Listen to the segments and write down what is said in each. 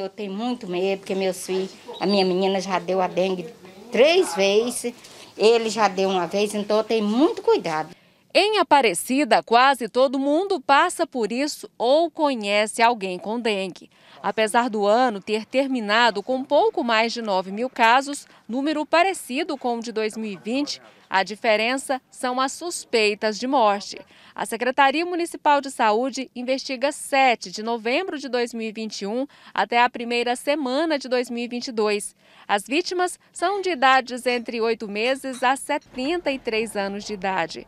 Eu tenho muito medo, porque meus filhos, a minha menina já deu a dengue três vezes, ele já deu uma vez, então eu tenho muito cuidado. Em Aparecida, quase todo mundo passa por isso ou conhece alguém com dengue. Apesar do ano ter terminado com pouco mais de 9 mil casos, número parecido com o de 2020, a diferença são as suspeitas de morte. A Secretaria Municipal de Saúde investiga 7 de novembro de 2021 até a primeira semana de 2022. As vítimas são de idades entre 8 meses a 73 anos de idade.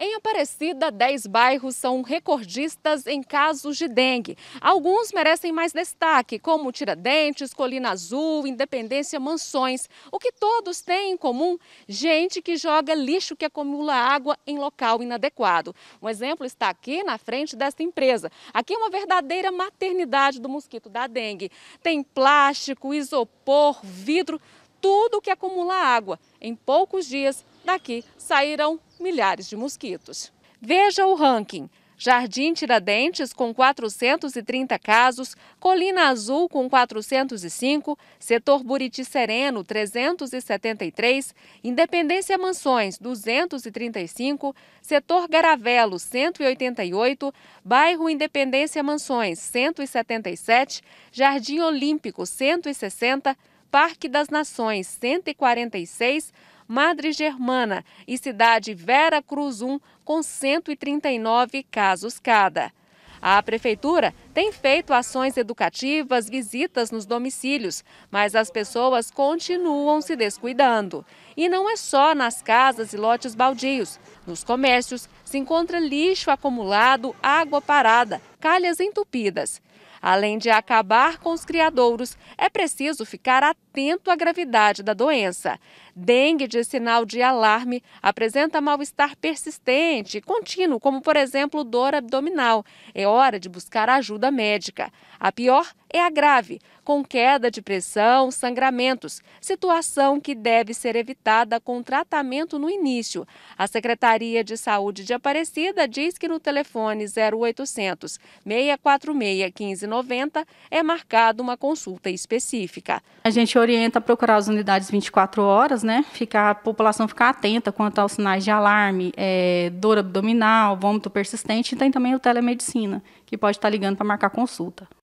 Em Aparecida, 10 bairros são recordistas em casos de dengue. Alguns merecem mais destaque, como Tiradentes, Colina Azul, Independência, Mansões. O que todos têm em comum? Gente que joga lixo que acumula água em local inadequado. Um exemplo está aqui na frente desta empresa. Aqui é uma verdadeira maternidade do mosquito da dengue. Tem plástico, isopor, vidro, tudo que acumula água. Em poucos dias, daqui sairão milhares de mosquitos. Veja o ranking. Jardim Tiradentes, com 430 casos, Colina Azul, com 405, Setor Buriti Sereno, 373, Independência Mansões, 235, Setor Garavelo, 188, Bairro Independência Mansões, 177, Jardim Olímpico, 160, Parque das Nações 146, Madre Germana e cidade Vera Cruz 1, com 139 casos cada. A prefeitura tem feito ações educativas, visitas nos domicílios, mas as pessoas continuam se descuidando. E não é só nas casas e lotes baldios. Nos comércios se encontra lixo acumulado, água parada, calhas entupidas. Além de acabar com os criadouros, é preciso ficar atento à gravidade da doença. Dengue de sinal de alarme apresenta mal-estar persistente, contínuo, como por exemplo dor abdominal. É hora de buscar ajuda médica. A pior é a grave, com queda de pressão, sangramentos, situação que deve ser evitada com tratamento no início. A Secretaria de Saúde de Aparecida diz que no telefone 0800 646 1590 é marcada uma consulta específica. A gente orienta a procurar as unidades 24 horas, né? Ficar, a população ficar atenta quanto aos sinais de alarme, é, dor abdominal, vômito persistente e tem também o telemedicina, que pode estar ligando para marcar consulta.